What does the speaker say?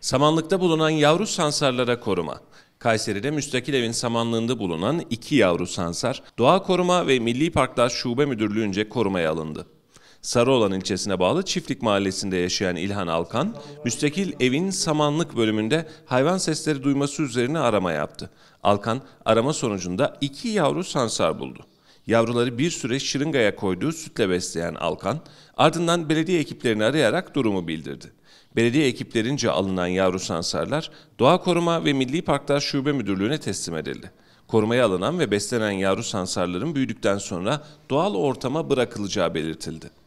Samanlıkta bulunan yavru sansarlara koruma. Kayseri'de müstakil evin samanlığında bulunan iki yavru sansar, Doğa Koruma ve Milli Parklar Şube Müdürlüğü'nce korumaya alındı. Sarıolan ilçesine bağlı Çiftlik Mahallesi'nde yaşayan İlhan Alkan, müstakil evin samanlık bölümünde hayvan sesleri duyması üzerine arama yaptı. Alkan, arama sonucunda iki yavru sansar buldu. Yavruları bir süre şırıngaya koyduğu sütle besleyen Alkan, ardından belediye ekiplerini arayarak durumu bildirdi. Belediye ekiplerince alınan yavru sansarlar Doğa Koruma ve Milli Parklar Şube Müdürlüğü'ne teslim edildi. Korumaya alınan ve beslenen yavru sansarların büyüdükten sonra doğal ortama bırakılacağı belirtildi.